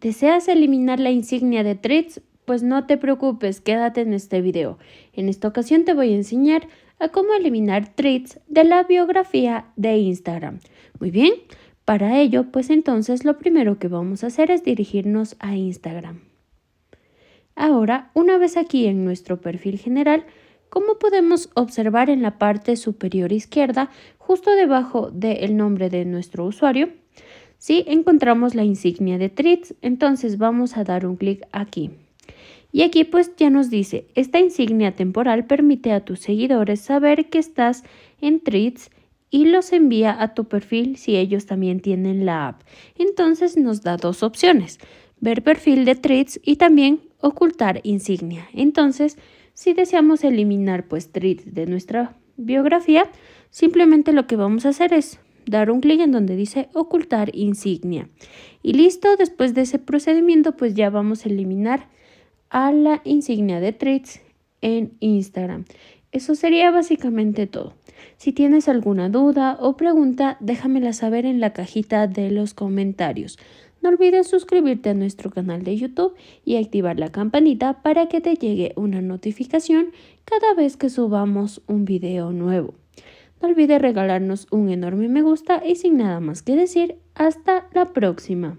¿Deseas eliminar la insignia de Treats? Pues no te preocupes, quédate en este video. En esta ocasión te voy a enseñar a cómo eliminar Treats de la biografía de Instagram. Muy bien, para ello, pues entonces lo primero que vamos a hacer es dirigirnos a Instagram. Ahora, una vez aquí en nuestro perfil general, como podemos observar en la parte superior izquierda, justo debajo del nombre de nuestro usuario, si encontramos la insignia de Tritz, entonces vamos a dar un clic aquí. Y aquí pues ya nos dice, esta insignia temporal permite a tus seguidores saber que estás en Tritz y los envía a tu perfil si ellos también tienen la app. Entonces nos da dos opciones, ver perfil de Tritz y también ocultar insignia. Entonces, si deseamos eliminar pues Tritz de nuestra biografía, simplemente lo que vamos a hacer es dar un clic en donde dice ocultar insignia. Y listo, después de ese procedimiento pues ya vamos a eliminar a la insignia de Tricks en Instagram. Eso sería básicamente todo. Si tienes alguna duda o pregunta, déjamela saber en la cajita de los comentarios. No olvides suscribirte a nuestro canal de YouTube y activar la campanita para que te llegue una notificación cada vez que subamos un video nuevo. No olvides regalarnos un enorme me gusta y sin nada más que decir, hasta la próxima.